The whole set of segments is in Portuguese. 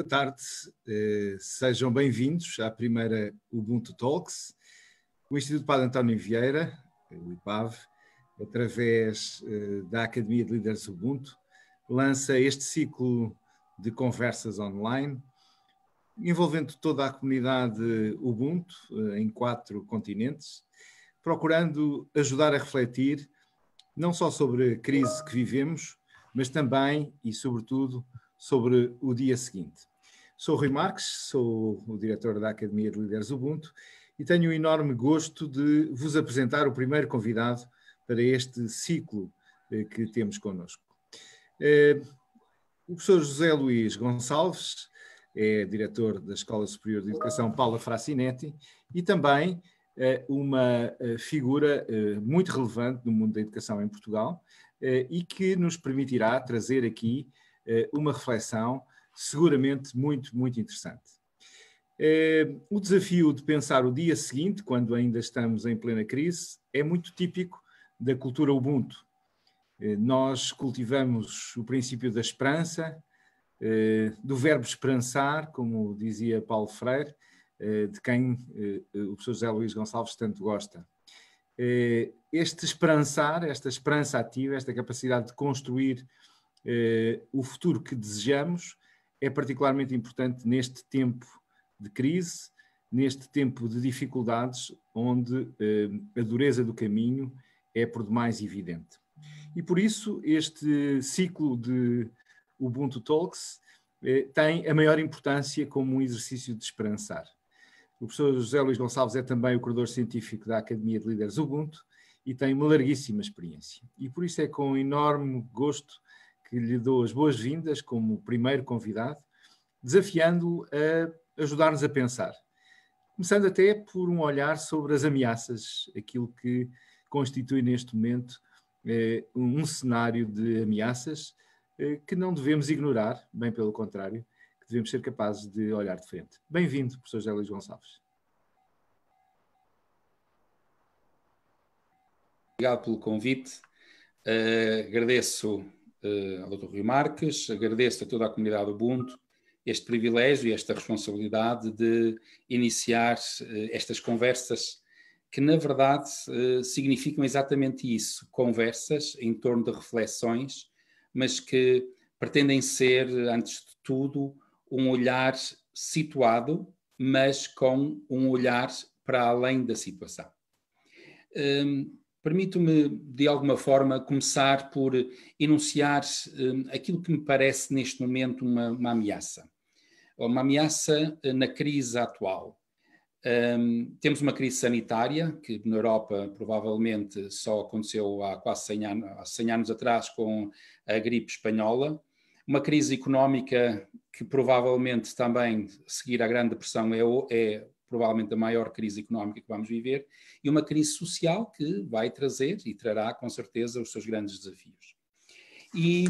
Boa tarde, eh, sejam bem-vindos à primeira Ubuntu Talks. O Instituto Padre António Vieira, eh, o IPAV, através eh, da Academia de Líderes Ubuntu, lança este ciclo de conversas online, envolvendo toda a comunidade Ubuntu em quatro continentes, procurando ajudar a refletir não só sobre a crise que vivemos, mas também e sobretudo sobre o dia seguinte. Sou Rui Marques, sou o diretor da Academia de Líderes Ubuntu e tenho o enorme gosto de vos apresentar o primeiro convidado para este ciclo eh, que temos connosco. Eh, o professor José Luís Gonçalves é diretor da Escola Superior de Educação Paula Frassinetti e também eh, uma figura muito relevante no mundo da educação em Portugal e que nos permitirá trazer aqui uma reflexão seguramente muito, muito interessante. Eh, o desafio de pensar o dia seguinte, quando ainda estamos em plena crise, é muito típico da cultura Ubuntu. Eh, nós cultivamos o princípio da esperança, eh, do verbo esperançar, como dizia Paulo Freire, de quem o professor José Luís Gonçalves tanto gosta. Este esperançar, esta esperança ativa, esta capacidade de construir o futuro que desejamos, é particularmente importante neste tempo de crise, neste tempo de dificuldades, onde eh, a dureza do caminho é por demais evidente. E por isso este ciclo de Ubuntu Talks eh, tem a maior importância como um exercício de esperançar. O professor José Luís Gonçalves é também o curador científico da Academia de Líderes Ubuntu e tem uma larguíssima experiência. E por isso é com enorme gosto que lhe dou as boas-vindas como primeiro convidado, desafiando-o a ajudar-nos a pensar. Começando até por um olhar sobre as ameaças, aquilo que constitui neste momento eh, um cenário de ameaças eh, que não devemos ignorar, bem pelo contrário, que devemos ser capazes de olhar de frente. Bem-vindo, professor José Luís Gonçalves. Obrigado pelo convite. Uh, agradeço eh, ao Dr. Rui Marques, agradeço a toda a comunidade Ubuntu este privilégio e esta responsabilidade de iniciar eh, estas conversas que, na verdade, eh, significam exatamente isso: conversas em torno de reflexões, mas que pretendem ser, antes de tudo, um olhar situado, mas com um olhar para além da situação. Hum, Permito-me, de alguma forma, começar por enunciar eh, aquilo que me parece neste momento uma, uma ameaça. Uma ameaça eh, na crise atual. Um, temos uma crise sanitária, que na Europa provavelmente só aconteceu há quase 100 anos, há 100 anos atrás com a gripe espanhola. Uma crise económica que provavelmente também seguir a Grande Depressão é, é provavelmente a maior crise económica que vamos viver, e uma crise social que vai trazer e trará, com certeza, os seus grandes desafios. E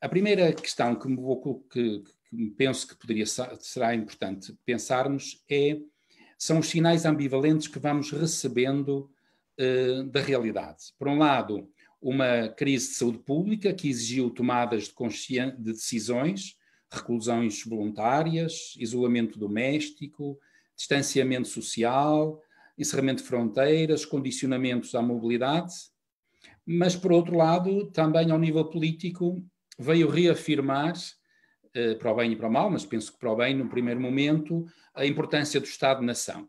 a primeira questão que, me vou, que, que penso que poderia será importante pensarmos é são os sinais ambivalentes que vamos recebendo uh, da realidade. Por um lado, uma crise de saúde pública que exigiu tomadas de, de decisões, reclusões voluntárias, isolamento doméstico, distanciamento social, encerramento de fronteiras, condicionamentos à mobilidade, mas, por outro lado, também ao nível político, veio reafirmar, eh, para o bem e para o mal, mas penso que para o bem, no primeiro momento, a importância do Estado-nação.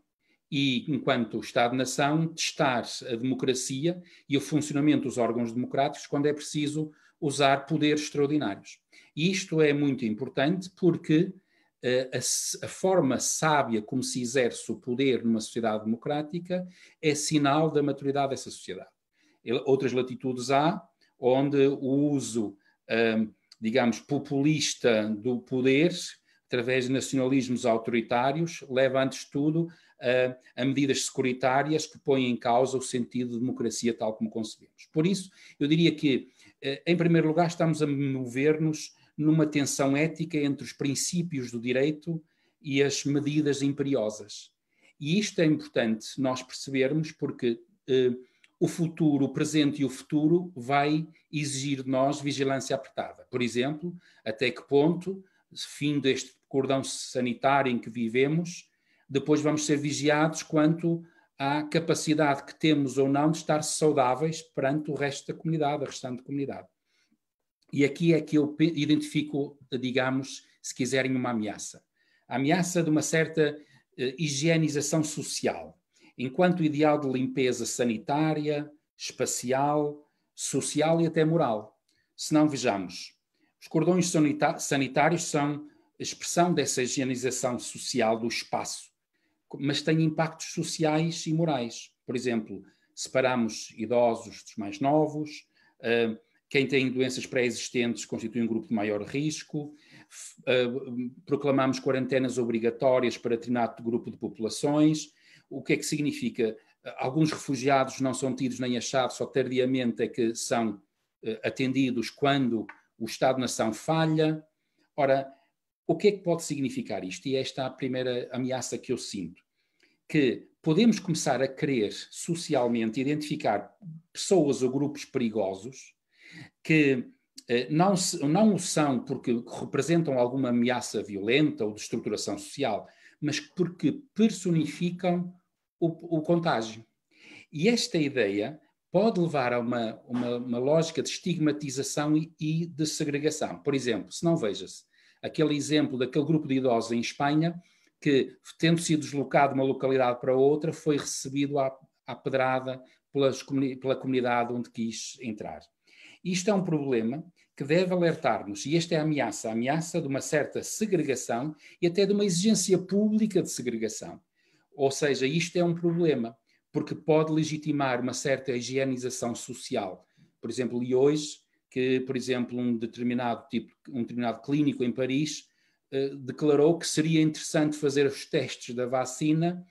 E, enquanto Estado-nação, testar a democracia e o funcionamento dos órgãos democráticos quando é preciso usar poderes extraordinários. E isto é muito importante porque a, a, forma sábia como se exerce o poder numa sociedade democrática é sinal da maturidade dessa sociedade. Ele, outras latitudes há onde o uso, um, digamos, populista do poder, através de nacionalismos autoritários, leva, antes de tudo, a, a medidas securitárias que põem em causa o sentido de democracia tal como concebemos. Por isso, eu diria que, eh, em primeiro lugar, estamos a mover-nos numa tensão ética entre os princípios do direito e as medidas imperiosas. E isto é importante nós percebermos, porque eh, o futuro, o presente e o futuro vai exigir de nós vigilância apertada. Por exemplo, até que ponto, fim deste cordão sanitário em que vivemos, depois vamos ser vigiados quanto à capacidade que temos ou não de estar saudáveis perante o resto da comunidade, a restante comunidade. E aqui é que eu identifico, digamos, se quiserem, uma ameaça. A ameaça de uma certa eh, higienização social, enquanto ideal de limpeza sanitária, espacial, social e até moral. Se não, vejamos. Os cordões sanitários são expressão dessa higienização social do espaço, mas têm impactos sociais e morais. Por exemplo, separamos idosos dos mais novos, uh, quem tem doenças pré-existentes constitui um grupo de maior risco, uh, proclamamos quarentenas obrigatórias para determinado grupo de populações, o que é que significa? Alguns refugiados não são tidos nem achados, só tardiamente é que são uh, atendidos quando o Estado-nação falha. Ora, o que é que pode significar isto? E esta é a primeira ameaça que eu sinto, que podemos começar a querer socialmente identificar pessoas ou grupos perigosos, que eh, não, não o são porque representam alguma ameaça violenta ou de estruturação social, mas porque personificam o, o contágio. E esta ideia pode levar a uma, uma, uma lógica de estigmatização e, e, de segregação. Por exemplo, se não veja-se aquele exemplo daquele grupo de idosos em Espanha que, tendo sido deslocado de uma localidade para outra, foi recebido à, à pedrada pelas, pela comunidade onde quis entrar. Isto é um problema que deve alertar-nos, e esta é a ameaça, a ameaça de uma certa segregação e até de uma exigência pública de segregação. Ou seja, isto é um problema, porque pode legitimar uma certa higienização social. Por exemplo, e hoje, que, por exemplo, um determinado tipo, um determinado clínico em Paris eh, declarou que seria interessante fazer os testes da vacina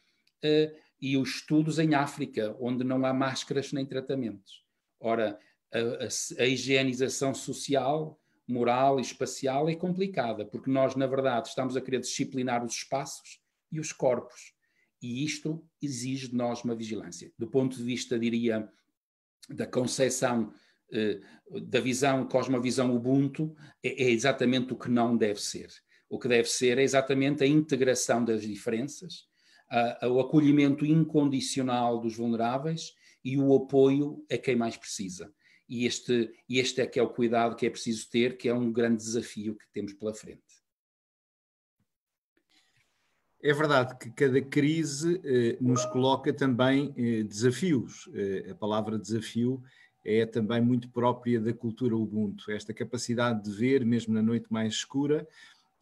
eh, e os estudos em África, onde não há máscaras nem tratamentos. Ora, a, a, a higienização social, moral e espacial é complicada, porque nós, na verdade, estamos a querer disciplinar os espaços e os corpos. E isto exige de nós uma vigilância. Do ponto de vista, diria, da concepção, eh, da visão, cosmovisão Ubuntu, é, é exatamente o que não deve ser. O que deve ser é exatamente a integração das diferenças, a, a, o acolhimento incondicional dos vulneráveis e o apoio a quem mais precisa e este, este é que é o cuidado que é preciso ter, que é um grande desafio que temos pela frente. É verdade que cada crise eh, nos coloca também eh, desafios. Eh, a palavra desafio é também muito própria da cultura Ubuntu, esta capacidade de ver, mesmo na noite mais escura,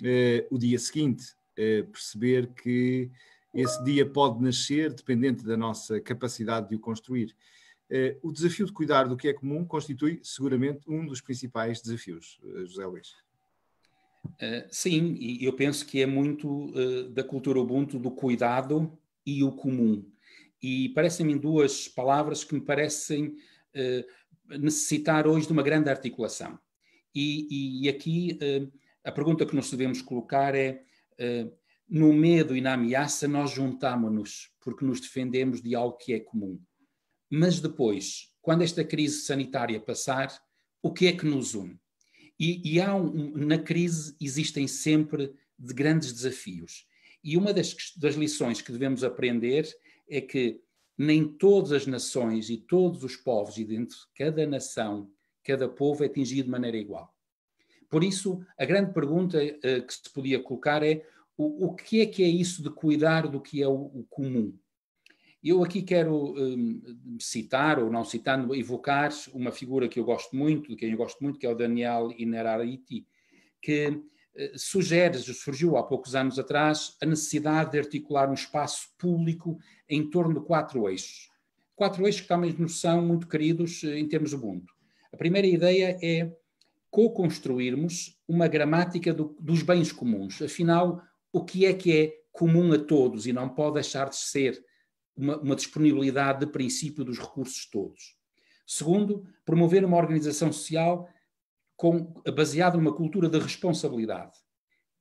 eh, o dia seguinte, eh, perceber que esse dia pode nascer dependente da nossa capacidade de o construir. Eh, o desafio de cuidar do que é comum constitui seguramente um dos principais desafios, eh, José Luís. Uh, sim, e eu penso que é muito uh, da cultura Ubuntu do cuidado e o comum. E parecem-me duas palavras que me parecem uh, necessitar hoje de uma grande articulação. E, e, e aqui a pergunta que nos devemos colocar é: no medo e na ameaça, nós juntamos-nos porque nos defendemos de algo que é comum. Mas depois, quando esta crise sanitária passar, o que é que nos une? E, e há um, na crise existem sempre de grandes desafios. E uma das, das lições que devemos aprender é que nem todas as nações e todos os povos, e dentro de cada nação, cada povo é atingido de maneira igual. Por isso, a grande pergunta uh, que se podia colocar é o, o, que é que é isso de cuidar do que é o, o comum? Eu aqui quero um, citar, ou não citando, evocar uma figura que eu gosto muito, de quem eu gosto muito, que é o Daniel Inarariti, que eh, sugere, surgiu há poucos anos atrás, a necessidade de articular um espaço público em torno de quatro eixos. Quatro eixos que também nos são muito queridos eh, em termos do mundo. A primeira ideia é co-construirmos uma gramática do, dos bens comuns. Afinal, o que é que é comum a todos e não pode deixar de ser uma, uma disponibilidade de princípio dos recursos todos. Segundo, promover uma organização social baseada numa cultura de responsabilidade.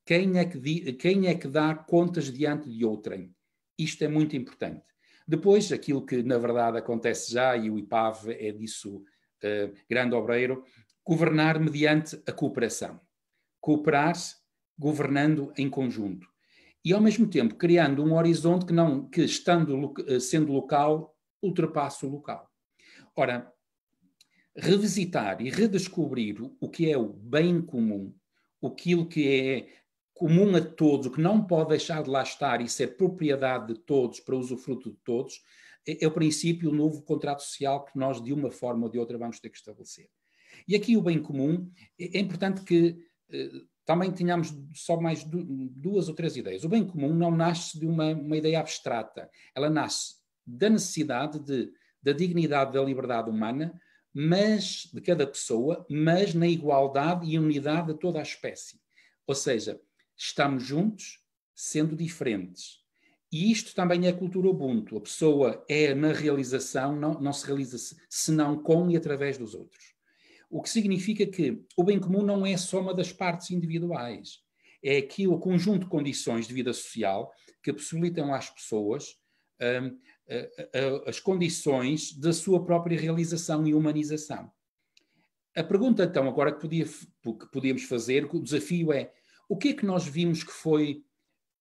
Quem é, que, quem é que dá contas diante de outrem? Isto é muito importante. Depois, aquilo que na verdade acontece já, e o IPAV é disso eh, grande obreiro, governar mediante a cooperação. Cooperar governando em conjunto e ao mesmo tempo criando um horizonte que não que estando eh, sendo local ultrapassa o local. Ora, revisitar e redescobrir o que é o bem comum, aquilo que é comum a todos, o que não pode deixar de lá estar e ser é propriedade de todos para usufruto de todos, é, é, o princípio, o novo contrato social que nós, de uma forma ou de outra, vamos ter que estabelecer. E aqui o bem comum, é, é importante que eh, também tínhamos só mais duas ou três ideias. O bem comum não nasce de uma, uma ideia abstrata, ela nasce da necessidade de, da dignidade da liberdade humana, mas de cada pessoa, mas na igualdade e unidade de toda a espécie. Ou seja, estamos juntos sendo diferentes. E isto também é cultura Ubuntu. A pessoa é na realização, não, não se realiza senão com e através dos outros. O que significa que o bem comum não é a soma das partes individuais. É aqui o conjunto de condições de vida social que possibilitam às pessoas uh, uh, uh, as condições da sua própria realização e humanização. A pergunta, então, agora que, podia, que podíamos fazer, o desafio é o que é que nós vimos que foi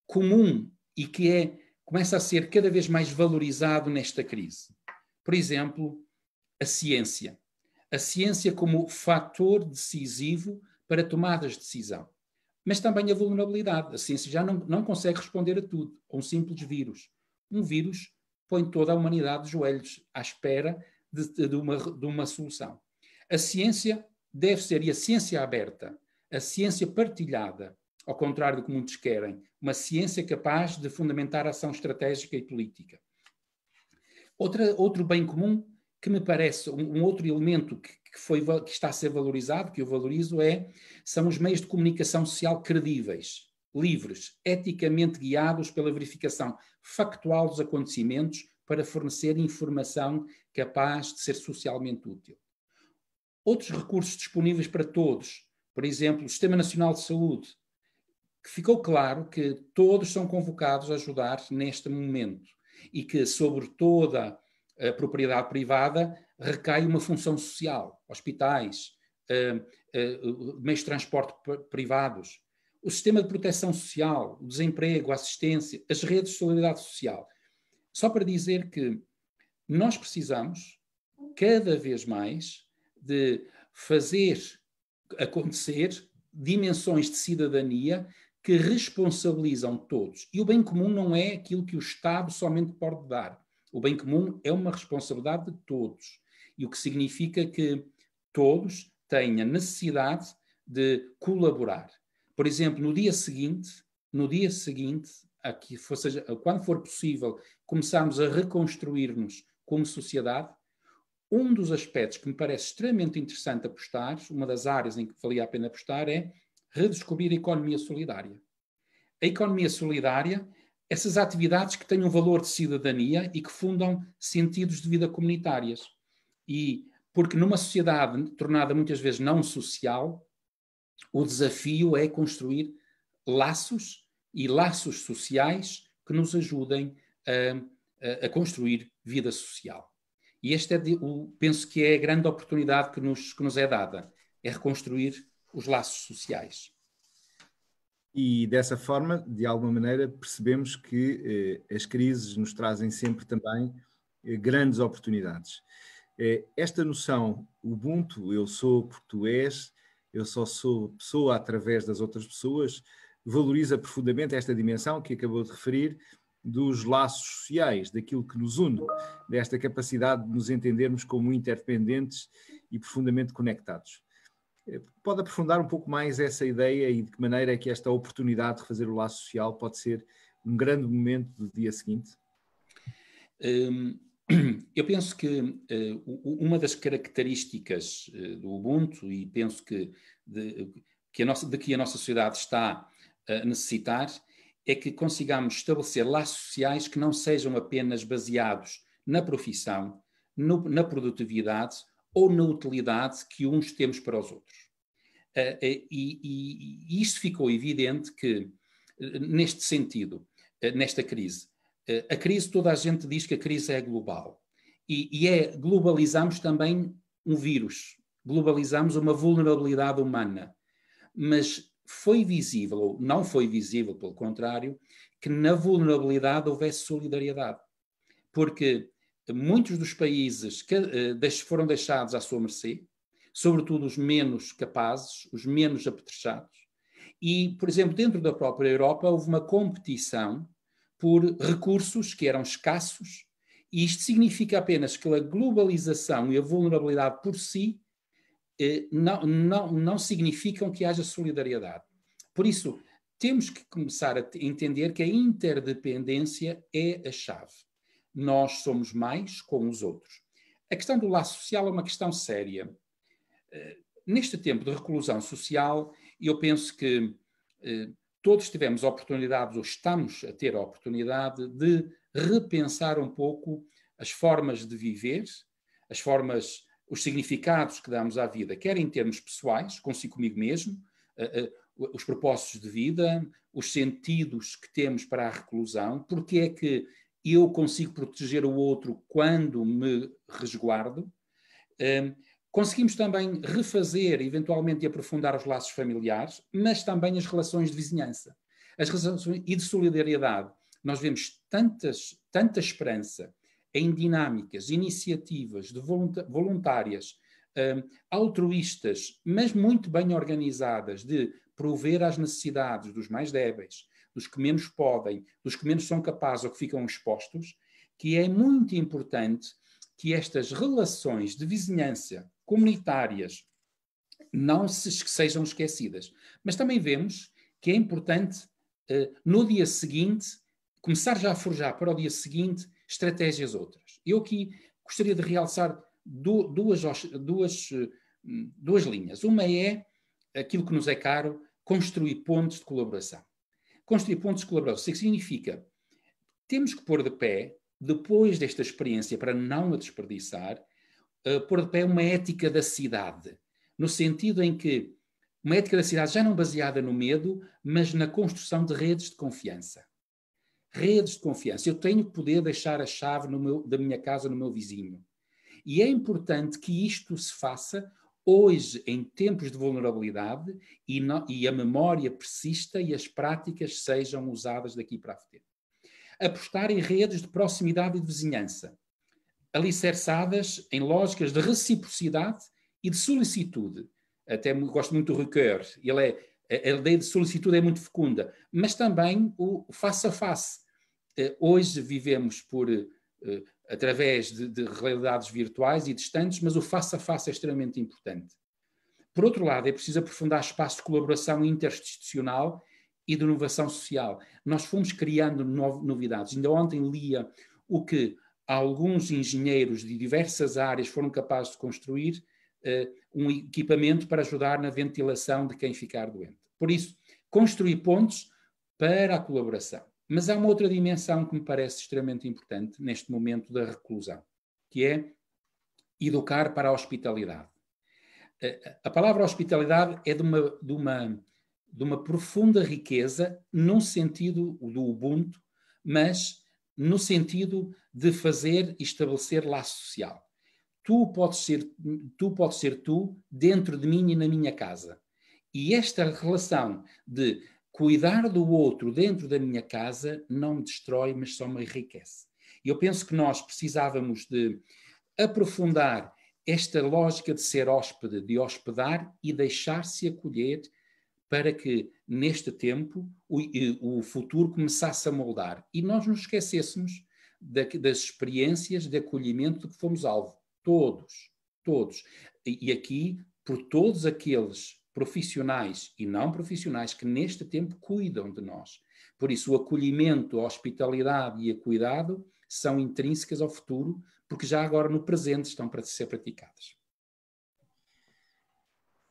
comum e que é, começa a ser cada vez mais valorizado nesta crise? Por exemplo, a ciência a ciência como fator decisivo para tomadas de decisão. Mas também a vulnerabilidade. A ciência já não, não consegue responder a tudo, a um simples vírus. Um vírus põe toda a humanidade de joelhos à espera de, de, uma, de uma solução. A ciência deve ser, e a ciência aberta, a ciência partilhada, ao contrário do que muitos querem, uma ciência capaz de fundamentar ação estratégica e política. Outra, outro bem comum que me parece um, outro elemento que, que, foi, que está a ser valorizado, que eu valorizo, é, são os meios de comunicação social credíveis, livres, eticamente guiados pela verificação factual dos acontecimentos para fornecer informação capaz de ser socialmente útil. Outros recursos disponíveis para todos, por exemplo, o Sistema Nacional de Saúde, que ficou claro que todos são convocados a ajudar neste momento e que sobre toda a propriedade privada, recai uma função social, hospitais, hum, hum, meios de transporte privados, o sistema de proteção social, o desemprego, a assistência, as redes de solidariedade social. Só para dizer que nós precisamos, cada vez mais, de fazer acontecer dimensões de cidadania que responsabilizam todos. E o bem comum não é aquilo que o Estado somente pode dar. O bem comum é uma responsabilidade de todos, e o que significa que todos têm a necessidade de colaborar. Por exemplo, no dia seguinte, no dia seguinte, aqui, ou seja, quando for possível começarmos a reconstruir-nos como sociedade, um dos aspectos que me parece extremamente interessante apostar, uma das áreas em que valia a pena apostar, é redescobrir a economia solidária. A economia solidária essas atividades que têm um valor de cidadania e que fundam sentidos de vida comunitárias. E porque numa sociedade tornada muitas vezes não social, o desafio é construir laços e laços sociais que nos ajudem a, a, construir vida social. E esta é o, penso que é a grande oportunidade que nos, que nos é dada, é reconstruir os laços sociais. E dessa forma, de alguma maneira, percebemos que eh, as crises nos trazem sempre também eh, grandes oportunidades. Eh, esta noção, Ubuntu, eu sou português, eu só sou pessoa através das outras pessoas, valoriza profundamente esta dimensão que acabou de referir dos laços sociais, daquilo que nos une, desta capacidade de nos entendermos como interdependentes e profundamente conectados. Pode aprofundar um pouco mais essa ideia e de que maneira é que esta oportunidade de fazer o laço social pode ser um grande momento do dia seguinte? Hum, eu penso que eh, uma das características eh, do Ubuntu, e penso que de que a nossa, de que a nossa sociedade está a necessitar, é que consigamos estabelecer laços sociais que não sejam apenas baseados na profissão, no, na produtividade ou na utilidade que uns temos para os outros. Ah, ah, e, e, e isto ficou evidente que, eh, neste sentido, eh, nesta crise, eh, a crise, toda a gente diz que a crise é global. E, e é, globalizamos também um vírus, globalizamos uma vulnerabilidade humana. Mas foi visível, ou não foi visível, pelo contrário, que na vulnerabilidade houvesse solidariedade. Porque muitos dos países que, eh, foram deixados à sua mercê, sobretudo os menos capazes, os menos apetrechados. E, por exemplo, dentro da própria Europa houve uma competição por recursos que eram escassos, e isto significa apenas que a globalização e a vulnerabilidade por si eh, não, não, não significam que haja solidariedade. Por isso, temos que começar a entender que a interdependência é a chave nós somos mais com os outros. A questão do laço social é uma questão séria. Eh, neste tempo de reclusão social, eu penso que eh, todos tivemos oportunidades, ou estamos a ter a oportunidade, de repensar um pouco as formas de viver, as formas, os significados que damos à vida, quer em termos pessoais, consigo comigo mesmo, eh, os propósitos de vida, os sentidos que temos para a reclusão, porque é que eu consigo proteger o outro quando me resguardo. Hum, conseguimos também refazer, eventualmente, e aprofundar os laços familiares, mas também as relações de vizinhança as relações e de solidariedade. Nós vemos tantas, tanta esperança em dinâmicas, iniciativas de voluntárias, hum, altruístas, mas muito bem organizadas, de prover às necessidades dos mais débeis, dos que menos podem, dos que menos são capazes ou que ficam expostos, que é muito importante que estas relações de vizinhança comunitárias não se, sejam esquecidas. Mas também vemos que é importante, eh, no dia seguinte, começar já a forjar para o dia seguinte estratégias outras. Eu aqui gostaria de realçar duas, duas, hum, duas linhas. Uma é aquilo que nos é caro, construir pontos de colaboração construir pontos de O é que significa? Temos que pôr de pé, depois desta experiência, para não a desperdiçar, uh, pôr de pé uma ética da cidade, no sentido em que uma ética da cidade já não baseada no medo, mas na construção de redes de confiança. Redes de confiança. Eu tenho que poder deixar a chave meu, da minha casa no meu vizinho. E é importante que isto se faça hoje em tempos de vulnerabilidade e, não, e, a memória persista e as práticas sejam usadas daqui para a frente. Apostar em redes de proximidade e de vizinhança, alicerçadas em lógicas de reciprocidade e de solicitude. Até gosto muito do Ricoeur, ele é, a ideia de solicitude é muito fecunda, mas também o face a face. Eh, hoje vivemos por eh, através de, de realidades virtuais e distantes, mas o face a face é extremamente importante. Por outro lado, é preciso aprofundar espaço de colaboração interinstitucional e de inovação social. Nós fomos criando no, novidades. Ainda ontem lia o que alguns engenheiros de diversas áreas foram capazes de construir uh, um equipamento para ajudar na ventilação de quem ficar doente. Por isso, construir pontos para a colaboração. Mas há uma outra dimensão que me parece extremamente importante neste momento da reclusão, que é educar para a hospitalidade. A palavra hospitalidade é de uma, de uma, de uma profunda riqueza, num sentido do Ubuntu, mas no sentido de fazer e estabelecer laço social. Tu podes ser tu, podes ser tu dentro de mim e na minha casa. E esta relação de cuidar do outro dentro da minha casa não me destrói, mas só me enriquece. E eu penso que nós precisávamos de aprofundar esta lógica de ser hóspede, de hospedar e deixar-se acolher para que neste tempo o, o, futuro começasse a moldar e nós nos esquecêssemos da, das experiências de acolhimento de que fomos alvo. Todos, todos. E, e aqui, por todos aqueles profissionais e não profissionais que neste tempo cuidam de nós. Por isso, o acolhimento, a hospitalidade e o cuidado são intrínsecas ao futuro, porque já agora no presente estão para ser praticadas.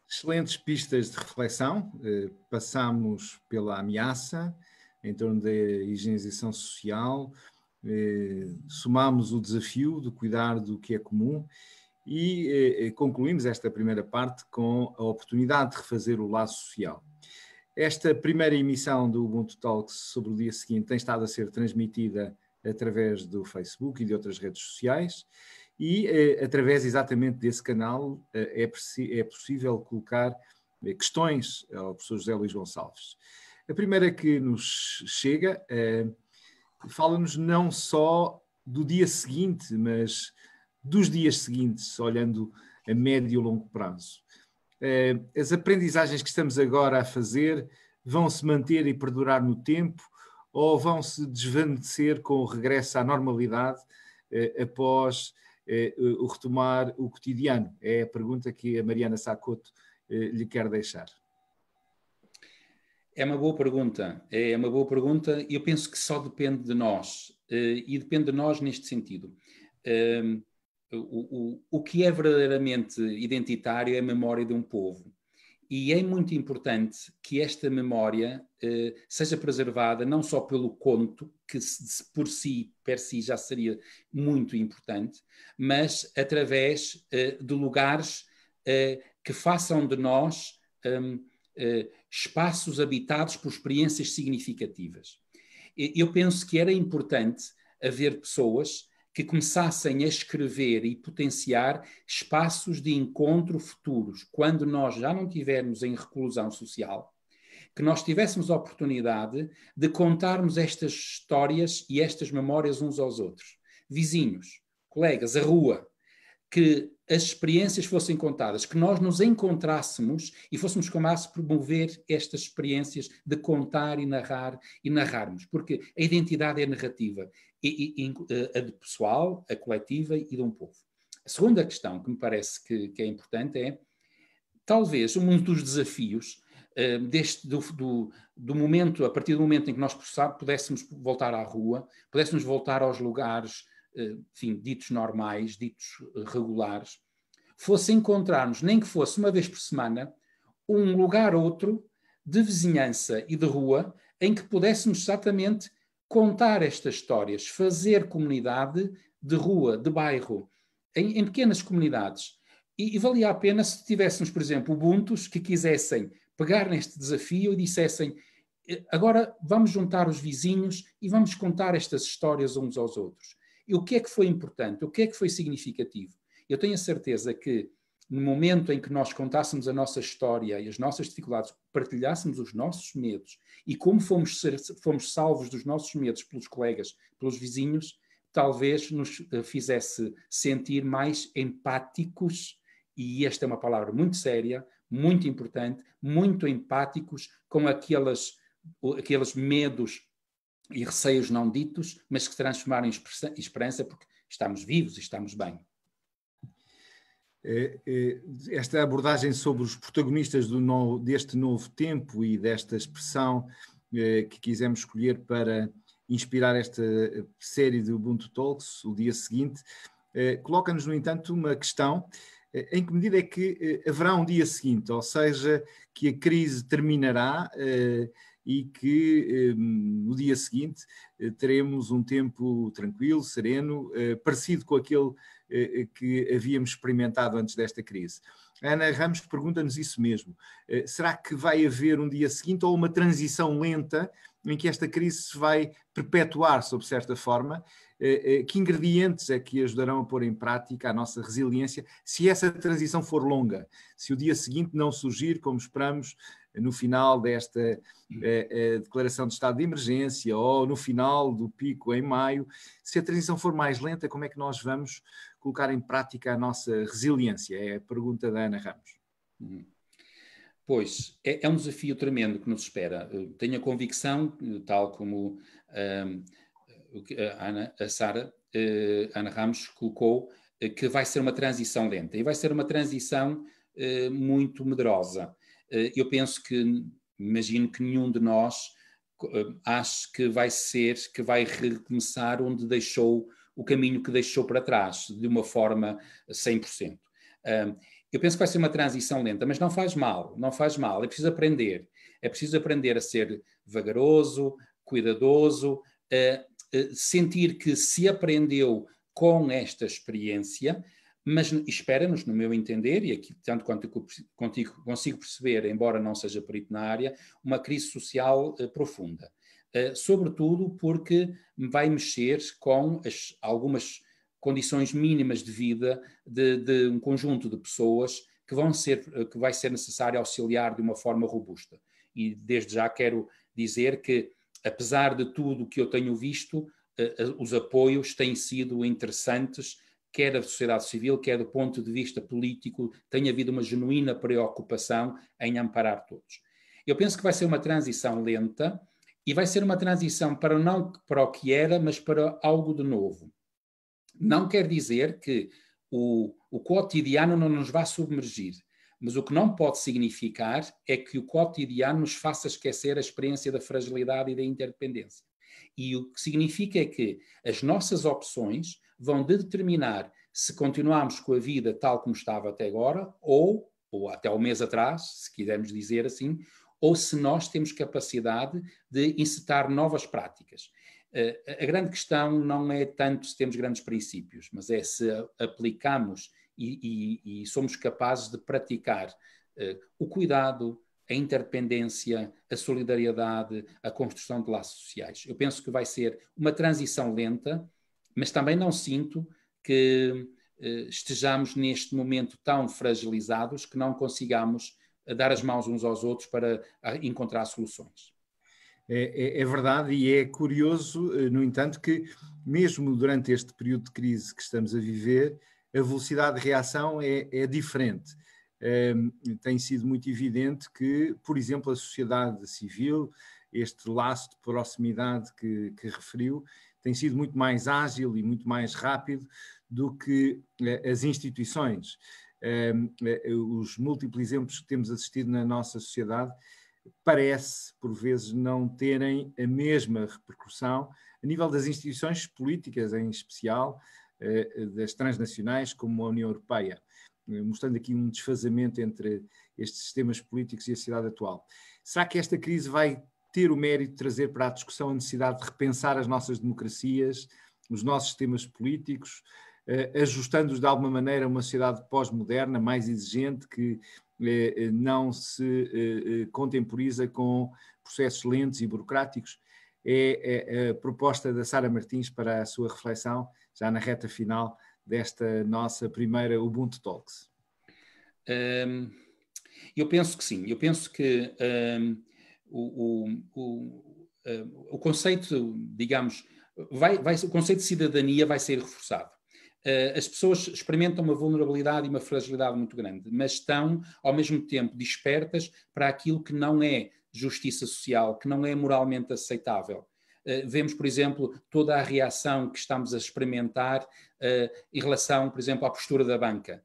Excelentes pistas de reflexão. Eh, passamos pela ameaça em torno da higienização social, eh, somamos o desafio de cuidar do que é comum e eh, eh, concluímos esta primeira parte com a oportunidade de refazer o laço social. Esta primeira emissão do Ubuntu Talks sobre o dia seguinte tem estado a ser transmitida através do Facebook e de outras redes sociais, e eh, através exatamente desse canal é, é possível colocar questões ao professor José Luís Gonçalves. A primeira que nos chega fala-nos não só do dia seguinte, mas dos dias seguintes, olhando a médio e longo prazo. Eh, as aprendizagens que estamos agora a fazer vão se manter e perdurar no tempo ou vão se desvanecer com o regresso à normalidade eh, após eh, o retomar o cotidiano? É a pergunta que a Mariana Sacoto lhe quer deixar. É uma boa pergunta. É uma boa pergunta e eu penso que só depende de nós. E depende de nós neste sentido. Ehm, o, o, o que é verdadeiramente identitário é a memória de um povo. E é muito importante que esta memória eh, seja preservada não só pelo conto, que por si, per si, já seria muito importante, mas através eh, de lugares eh, que façam de nós hum, eh, espaços habitados por experiências significativas. Eu penso que era importante haver pessoas que começassem a escrever e potenciar espaços de encontro futuros, quando nós já não tivermos em reclusão social, que nós tivéssemos a oportunidade de contarmos estas histórias e estas memórias uns aos outros, vizinhos, colegas, a rua, que as experiências fossem contadas, que nós nos encontrássemos e fôssemos começar a promover estas experiências de contar e narrar e narrarmos, porque a identidade é narrativa e, e, eh, a de pessoal, a coletiva e de um povo. A segunda questão que me parece que, que é importante é, talvez, um dos desafios uh, deste, do, do, do, momento, a partir do momento em que nós pudéssemos voltar à rua, pudéssemos voltar aos lugares, uh, enfim, ditos normais, ditos regulares, fosse encontrarmos, nem que fosse uma vez por semana, um lugar outro de vizinhança e de rua em que pudéssemos exatamente contar estas histórias, fazer comunidade de rua, de bairro, em, em pequenas comunidades. E, e, valia a pena se tivéssemos, por exemplo, Ubuntu, que quisessem pegar neste desafio e dissessem eh, agora vamos juntar os vizinhos e vamos contar estas histórias uns aos outros. E o que é que foi importante? O que é que foi significativo? Eu tenho a certeza que no momento em que nós contássemos a nossa história e as nossas dificuldades, partilhássemos os nossos medos e como fomos, ser, fomos salvos dos nossos medos pelos colegas, pelos vizinhos, talvez nos eh, fizesse sentir mais empáticos, e esta é uma palavra muito séria, muito importante, muito empáticos com aquelas, aqueles medos e receios não ditos, mas que transformaram em esperança porque estamos vivos e estamos bem. Eh, eh, esta abordagem sobre os protagonistas novo, deste novo tempo e desta expressão eh, que quisemos escolher para inspirar esta série de Ubuntu Talks, o dia seguinte, coloca-nos, no entanto, uma questão em que medida é que haverá um dia seguinte, ou seja, que a crise terminará e que no dia seguinte teremos um tempo tranquilo, sereno, parecido com aquele eh, eh, que havíamos experimentado antes desta crise. A Ana Ramos pergunta-nos isso mesmo. Eh, será que vai haver um dia seguinte ou uma transição lenta em que esta crise se vai perpetuar, sob certa forma? Que ingredientes é que ajudarão a pôr em prática a nossa resiliência se essa transição for longa? Se o dia seguinte não surgir como esperamos no final desta declaração de estado de emergência ou no final do pico em maio, se a transição for mais lenta, como é que nós vamos colocar em prática a nossa resiliência? É a pergunta da Ana Ramos. Uhum. Pois, é, é, um desafio tremendo que nos espera. Eu tenho a convicção, tal como hum, a, Ana, a Sara, eh, Ana Ramos colocou, eh, que vai ser uma transição lenta e vai ser uma transição uh, muito medrosa. Uh, eu penso que, imagino que nenhum de nós uh, ache que vai ser, que vai recomeçar onde deixou o caminho que deixou para trás, de uma forma 100%. Um, eu penso que vai ser uma transição lenta, mas não faz mal, não faz mal, é preciso aprender. É preciso aprender a ser vagaroso, cuidadoso, uh, uh, sentir que se aprendeu com esta experiência, mas espera-nos, no meu entender, e aqui tanto quanto contigo, consigo perceber, embora não seja perito na área, uma crise social uh, profunda. Eh, sobretudo porque vai mexer com as, algumas condições mínimas de vida de, de, um conjunto de pessoas que vão ser eh, que vai ser necessário auxiliar de uma forma robusta. E desde já quero dizer que apesar de tudo o que eu tenho visto, eh, os apoios têm sido interessantes, quer da sociedade civil, quer do ponto de vista político, tem havido uma genuína preocupação em amparar todos. Eu penso que vai ser uma transição lenta, e vai ser uma transição para, não, para o que era, mas para algo de novo. Não quer dizer que o, o cotidiano não nos vá submergir, mas o que não pode significar é que o cotidiano nos faça esquecer a experiência da fragilidade e da interdependência. E o que significa é que as nossas opções vão determinar se continuarmos com a vida tal como estava até agora ou, ou até o mês atrás, se quisermos dizer assim, ou se nós temos capacidade de incitar novas práticas. Eh, a grande questão não é tanto se temos grandes princípios, mas é se aplicamos e, e, e somos capazes de praticar uh, o cuidado, a interdependência, a solidariedade, a construção de laços sociais. Eu penso que vai ser uma transição lenta, mas também não sinto que uh, estejamos neste momento tão fragilizados que não consigamos dar as mãos uns aos outros para ah, encontrar soluções. É, é, é, verdade e é curioso, eh, no entanto, que mesmo durante este período de crise que estamos a viver, a velocidade de reação é, é diferente. Ehm, tem sido muito evidente que, por exemplo, a sociedade civil, este laço de proximidade que, que referiu, tem sido muito mais ágil e muito mais rápido do que eh, as instituições. Ehm, eh, os múltiplos exemplos que temos assistido na nossa sociedade, parece, por vezes, não terem a mesma repercussão a nível das instituições políticas, em especial eh, eh, das transnacionais, como a União Europeia, mostrando aqui um desfazamento entre estes sistemas políticos e a sociedade atual. Será que esta crise vai ter o mérito de trazer para a discussão a necessidade de repensar as nossas democracias, os nossos sistemas políticos, eh, ajustando-os de alguma maneira a uma sociedade pós-moderna, mais exigente, que eh, eh, não se contemporiza com processos lentos e burocráticos. É, é a proposta da Sara Martins para a sua reflexão, já na reta final desta nossa primeira Ubuntu Talks. eu penso que sim. Eu penso que o, o, o, o, conceito, digamos, vai, vai, o conceito de cidadania vai ser reforçado. Eh, as pessoas experimentam uma vulnerabilidade e uma fragilidade muito grande, mas estão, ao mesmo tempo, despertas para aquilo que não é justiça social, que não é moralmente aceitável. Eh, vemos, por exemplo, toda a reação que estamos a experimentar eh, em relação, por exemplo, à postura da banca.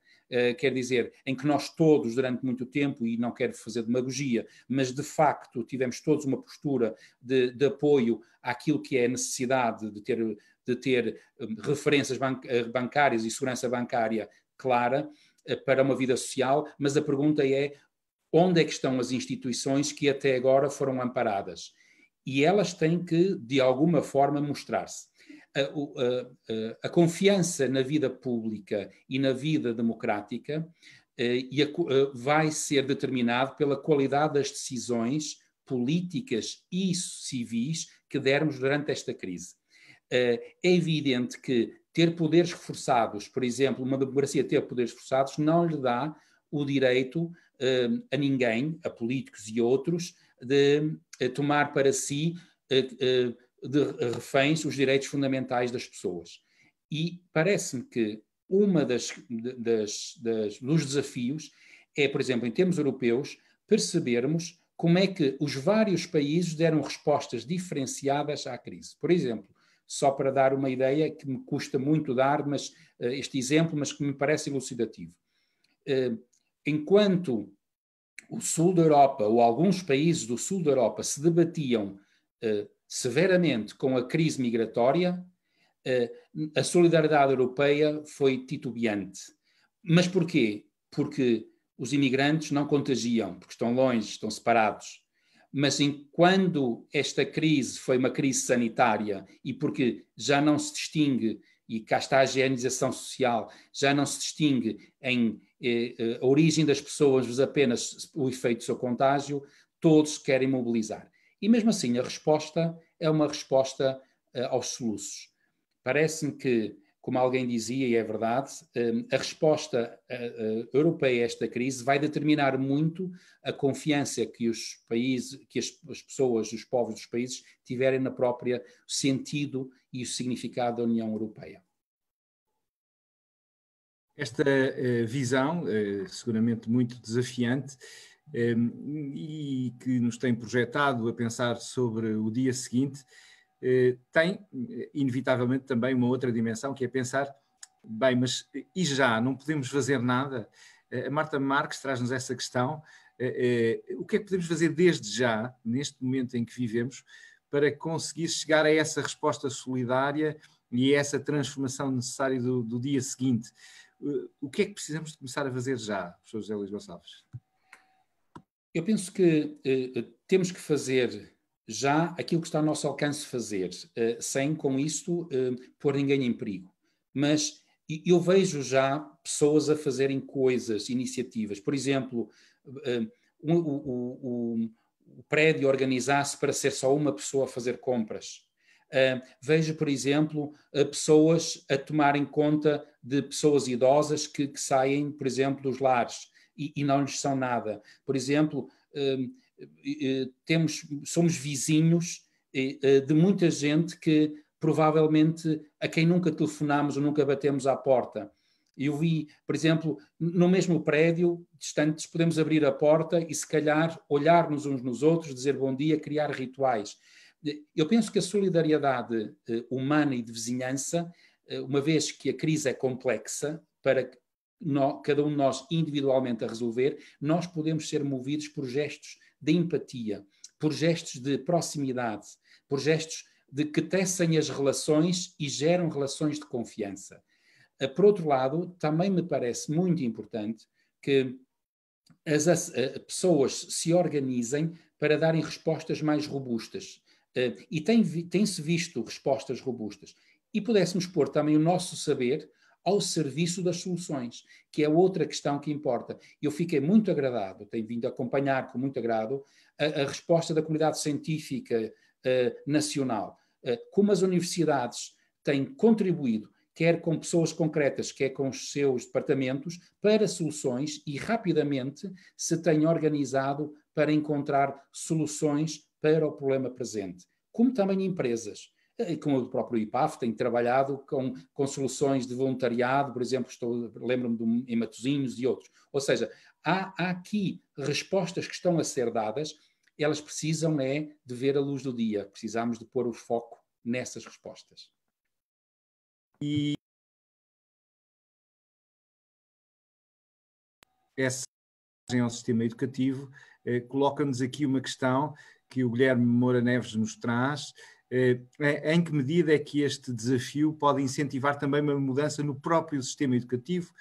quer dizer, em que nós todos, durante muito tempo, e não quero fazer demagogia, mas de facto tivemos todos uma postura de, de apoio àquilo que é a necessidade de ter de ter hum, referências eh, bancárias e segurança bancária clara eh, para uma vida social, mas a pergunta é onde é que estão as instituições que até agora foram amparadas? E elas têm que, de alguma forma, mostrar-se. A, a, a, confiança na vida pública e na vida democrática eh, e a, vai ser determinada pela qualidade das decisões políticas e civis que dermos durante esta crise. Eh, é evidente que ter poderes reforçados, por exemplo, uma democracia ter poderes reforçados, não lhe dá o direito eh, a ninguém, a políticos e outros, de eh, tomar para si de reféns os direitos fundamentais das pessoas. E parece-me que uma das, das, das, dos desafios é, por exemplo, em termos europeus, percebermos como é que os vários países deram respostas diferenciadas à crise. Por exemplo, só para dar uma ideia que me custa muito dar mas, eh, este exemplo, mas que me parece elucidativo. Eh, enquanto o sul da Europa ou alguns países do sul da Europa se debatiam eh, severamente com a crise migratória, a solidariedade europeia foi titubeante. Mas porquê? Porque os imigrantes não contagiam, porque estão longe, estão separados mas em, quando esta crise foi uma crise sanitária e porque já não se distingue, e cá está a higienização social, já não se distingue em eh, eh a origem das pessoas, mas apenas o efeito do seu contágio, todos querem mobilizar. E mesmo assim, a resposta é uma resposta eh, aos soluços. Parece-me que como alguém dizia, e é verdade, hum, a resposta eh, eh, europeia a esta crise vai determinar muito a confiança que os países, que as, pessoas, os povos dos países tiverem na própria sentido e o significado da União Europeia. Esta eh, visão, seguramente muito desafiante, hum, e que nos tem projetado a pensar sobre o dia seguinte, eh, tem, eh, inevitavelmente, também uma outra dimensão, que é pensar, bem, mas e já? Não podemos fazer nada? Eh, a Marta Marques traz-nos essa questão. O que é que podemos fazer desde já, neste momento em que vivemos, para conseguir chegar a essa resposta solidária e a essa transformação necessária do, do dia seguinte? O que é que precisamos de começar a fazer já, professor José Luís Gonçalves? Eu penso que eh, temos que fazer já aquilo que está ao nosso alcance fazer, eh, sem com isto eh, pôr ninguém em perigo. Mas eu vejo já pessoas a fazerem coisas, iniciativas. Por exemplo, eh, o, o, o, prédio organizar-se para ser só uma pessoa a fazer compras. Uh, vejo, por exemplo, pessoas a tomarem conta de pessoas idosas que, que saem, por exemplo, dos lares e, e não lhes são nada. Por exemplo, uh, temos, somos vizinhos de muita gente que provavelmente a quem nunca telefonamos ou nunca batemos à porta. Eu vi, por exemplo, no mesmo prédio, distantes, podemos abrir a porta e, se calhar, olhar-nos uns nos outros, dizer bom dia, criar rituais. Eu penso que a solidariedade eh, humana e de vizinhança, eh, uma vez que a crise é complexa, para cada um de nós individualmente a resolver, nós podemos ser movidos por gestos de empatia, por gestos de proximidade, por gestos de que tecem as relações e geram relações de confiança. Ah, por outro lado, também me parece muito importante que as, as, as ah, pessoas se organizem para darem respostas mais robustas. Ah, e tem-se tem visto respostas robustas. E pudéssemos pôr também o nosso saber ao serviço das soluções, que é outra questão que importa. Eu fiquei muito agradado, tenho vindo a acompanhar com muito agrado a, a resposta da comunidade científica uh, nacional, uh, como as universidades têm contribuído, quer com pessoas concretas, quer com os seus departamentos, para soluções e rapidamente se têm organizado para encontrar soluções para o problema presente, como também empresas como o próprio IPAF tem trabalhado com, com soluções de voluntariado, por exemplo, lembro-me de, em Matosinhos e outros. Ou seja, há, há, aqui respostas que estão a ser dadas, elas precisam é de ver a luz do dia, precisamos de pôr o foco nessas respostas. E essa ao é sistema educativo eh, coloca-nos aqui uma questão que o Guilherme Moura Neves nos traz, eh, em que medida é que este desafio pode incentivar também uma mudança no próprio sistema educativo?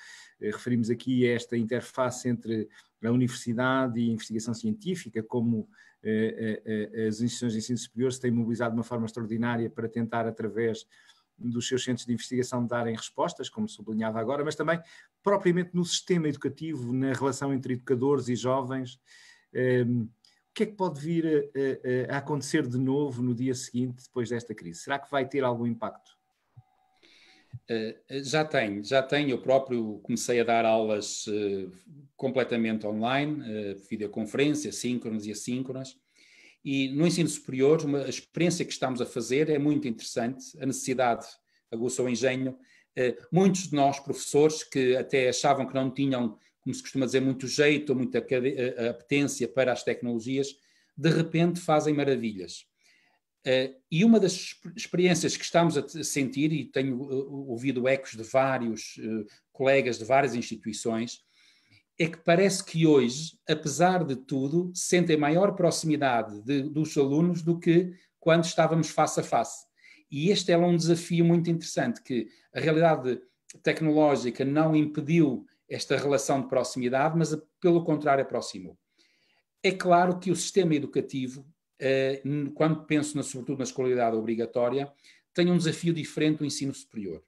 Eh, referimos aqui a esta interface entre a universidade e a investigação científica, como eh, as instituições de ensino superior se têm mobilizado de uma forma extraordinária para tentar, através dos seus centros de investigação, darem respostas, como sublinhava agora, mas também propriamente no sistema educativo, na relação entre educadores e jovens. Ehm, que é que pode vir a, a, a, acontecer de novo no dia seguinte, depois desta crise? Será que vai ter algum impacto? Eh, já tem, já tem. Eu próprio comecei a dar aulas eh, completamente online, videoconferência, eh, síncronas e assíncronas. E no ensino superior, uma, a experiência que estamos a fazer é muito interessante. A necessidade aguçou o engenho. Muitos de nós, professores, que até achavam que não tinham como se costuma dizer, muito jeito ou muita eh, eh, apetência para as tecnologias, de repente fazem maravilhas. Eh, e uma das experiências que estamos a sentir, e tenho ouvido ecos de vários colegas de várias instituições, é que parece que hoje, apesar de tudo, sentem maior proximidade de, dos alunos do que quando estávamos face a face. E este é um desafio muito interessante, que a realidade tecnológica não impediu esta relação de proximidade, mas pelo contrário aproximou. É claro que o sistema educativo, eh, quando penso na, sobretudo na escolaridade obrigatória, tem um desafio diferente do ensino superior,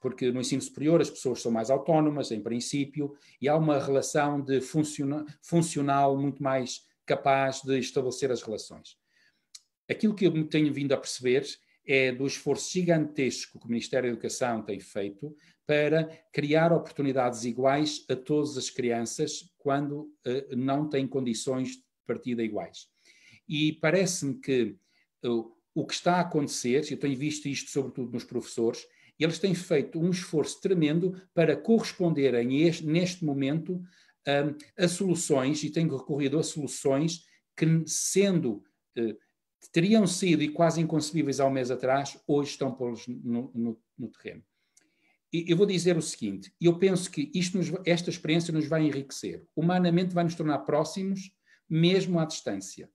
porque no ensino superior as pessoas são mais autónomas, em princípio, e há uma relação de funciona, funcional muito mais capaz de estabelecer as relações. Aquilo que eu tenho vindo a perceber é do esforço gigantesco que o Ministério da Educação tem feito para criar oportunidades iguais a todas as crianças quando eh, não têm condições de partida iguais. E parece-me que uh, o que está a acontecer, eu tenho visto isto sobretudo nos professores, eles têm feito um esforço tremendo para corresponderem este, neste momento um, eh, a soluções, e têm recorrido a soluções que, sendo uh, teriam sido e quase inconcebíveis há um mês atrás, hoje estão pô-los no, no, no, terreno. E eu vou dizer o seguinte: eu penso que isto nos, esta experiência nos vai enriquecer. Humanamente vai nos tornar próximos, mesmo à distância.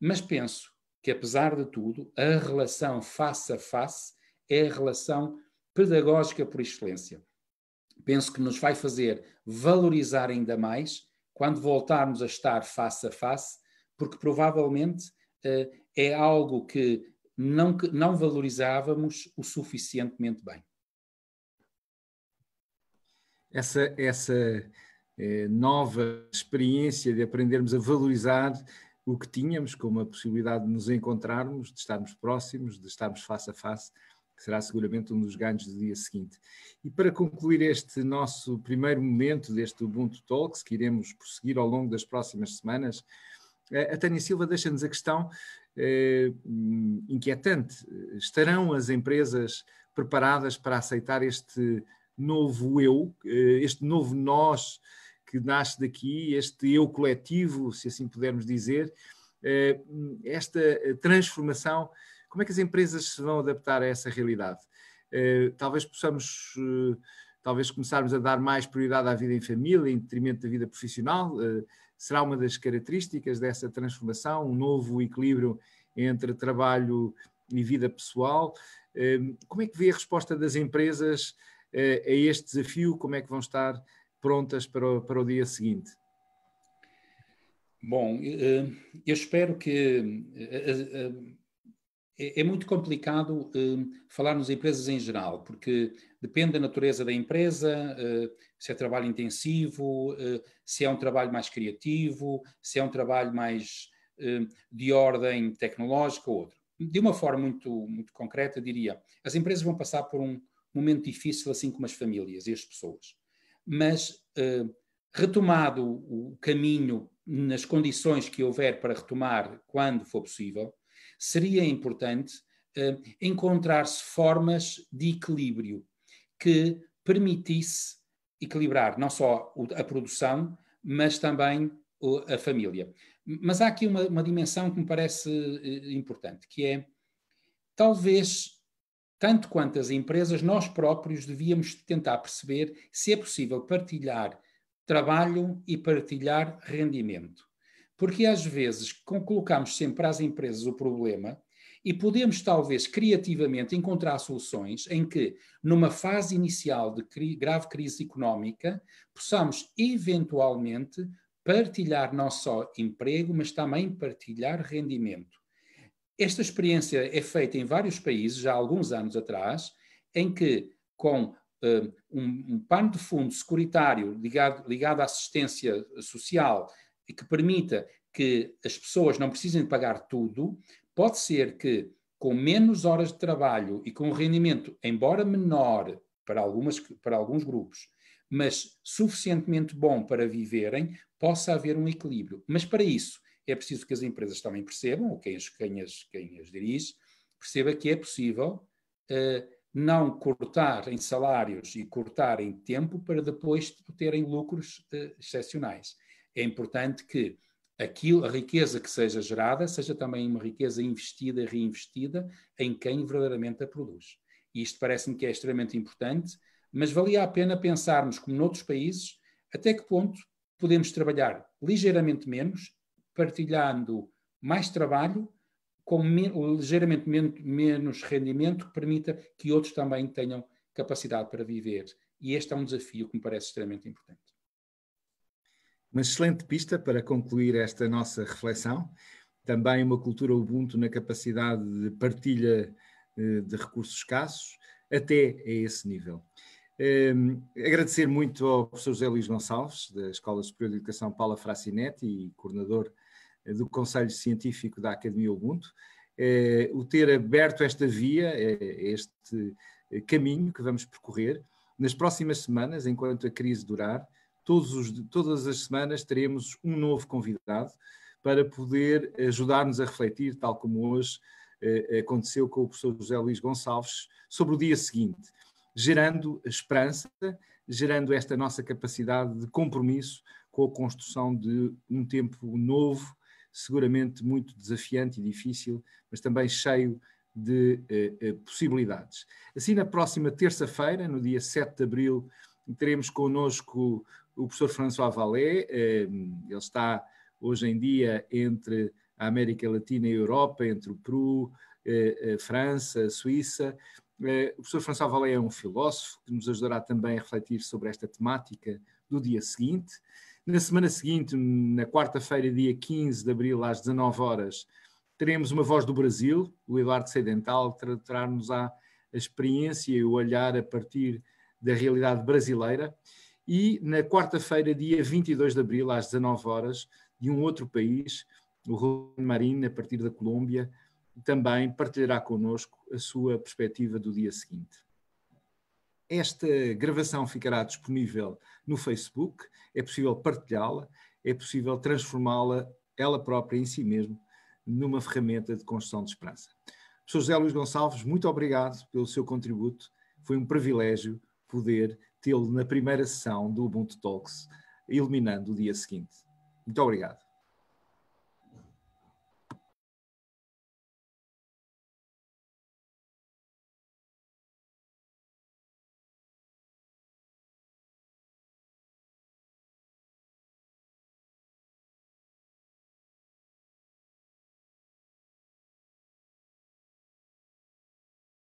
Mas penso que, apesar de tudo, a relação face a face é a relação pedagógica por excelência. Penso que nos vai fazer valorizar ainda mais quando voltarmos a estar face a face, porque provavelmente eh, é algo que não, não valorizávamos o suficientemente bem. Essa, essa eh, nova experiência de aprendermos a valorizar o que tínhamos, como a possibilidade de nos encontrarmos, de estarmos próximos, de estarmos face a face, que será seguramente um dos ganhos do dia seguinte. E para concluir este nosso primeiro momento deste Ubuntu Talks, que iremos prosseguir ao longo das próximas semanas, a Tânia Silva deixa-nos a questão eh, inquietante: estarão as empresas preparadas para aceitar este novo eu, eh, este novo nós que nasce daqui, este eu coletivo, se assim pudermos dizer, eh, esta transformação? Como é que as empresas se vão adaptar a essa realidade? talvez possamos talvez começarmos a dar mais prioridade à vida em família, em detrimento da vida profissional, será uma das características dessa transformação, um novo equilíbrio entre trabalho e vida pessoal. Hum, como é que vê a resposta das empresas eh, a este desafio? Como é que vão estar prontas para o, para o dia seguinte? Bom, eh, eu espero que. Eh, é, é muito complicado falar nos empresas em geral, porque Depende da natureza da empresa, eh, se é trabalho intensivo, eh, se é um trabalho mais criativo, se é um trabalho mais eh, de ordem tecnológica ou outro. De uma forma muito, muito concreta, diria, as empresas vão passar por um momento difícil, assim como as famílias e as pessoas. Mas, retomado o caminho nas condições que houver para retomar quando for possível, seria importante encontrar-se formas de equilíbrio que permitisse equilibrar não só a produção, mas também a família. Mas há aqui uma, uma dimensão que me parece eh, importante, que é talvez tanto quanto as empresas, nós próprios devíamos tentar perceber se é possível partilhar trabalho e partilhar rendimento. Porque às vezes colocamos sempre às empresas o problema e podemos talvez criativamente encontrar soluções em que, numa fase inicial de cri grave crise económica, possamos eventualmente partilhar não só emprego, mas também partilhar rendimento. Esta experiência é feita em vários países, já há alguns anos atrás, em que, com uh, um, um pano de fundo securitário ligado, ligado à assistência social, que permita que as pessoas não precisem pagar tudo, Pode ser que, com menos horas de trabalho e com um rendimento, embora menor para, algumas, para alguns grupos, mas suficientemente bom para viverem, possa haver um equilíbrio. Mas para isso é preciso que as empresas também percebam, ou quem as, quem as, quem as dirige, perceba que é possível uh, não cortar em salários e cortar em tempo para depois terem lucros uh, excepcionais. É importante que aquilo, a riqueza que seja gerada seja também uma riqueza investida e reinvestida em quem verdadeiramente a produz. E isto parece-me que é extremamente importante, mas valia a pena pensarmos, como noutros países, até que ponto podemos trabalhar ligeiramente menos, partilhando mais trabalho com me, ligeiramente men menos rendimento que permita que outros também tenham capacidade para viver. E este é um desafio que me parece extremamente importante. Uma excelente pista para concluir esta nossa reflexão. Também uma cultura Ubuntu na capacidade de partilha eh, de recursos escassos, até a esse nível. Um, ehm, agradecer muito ao professor José Luís Gonçalves, da Escola Superior de Educação Paula Frassinetti e coordenador eh, do Conselho Científico da Academia Ubuntu, eh, o ter aberto esta via, este caminho que vamos percorrer. Nas próximas semanas, enquanto a crise durar, os, todas as semanas teremos um novo convidado para poder ajudar-nos a refletir, tal como hoje eh, aconteceu com o professor José Luís Gonçalves, sobre o dia seguinte, gerando esperança, gerando esta nossa capacidade de compromisso com a construção de um tempo novo, seguramente muito desafiante e difícil, mas também cheio de eh, eh possibilidades. Assim, na próxima terça-feira, no dia 7 de abril, teremos connosco o professor François Vallée, ehm, ele está hoje em dia entre a América Latina e a Europa, entre o Peru, a eh, eh, França, a Suíça. Eh, o professor François Vallée é um filósofo que nos ajudará também a refletir sobre esta temática do dia seguinte. Na semana seguinte, na quarta-feira, dia 15 de abril, às 19 horas, teremos uma voz do Brasil, o Eduardo Sedental tratar-nos a experiência e o olhar a partir da realidade brasileira e na quarta-feira, dia 22 de abril, às 19 horas, de um outro país, o Juan Marín, a partir da Colômbia, também partilhará connosco a sua perspectiva do dia seguinte. Esta gravação ficará disponível no Facebook, é possível partilhá-la, é possível transformá-la ela própria em si mesmo numa ferramenta de construção de esperança. Sr. José Luís Gonçalves, muito obrigado pelo seu contributo. Foi um privilégio poder tê-lo na primeira sessão do Ubuntu Talks, iluminando o dia seguinte. Muito obrigado.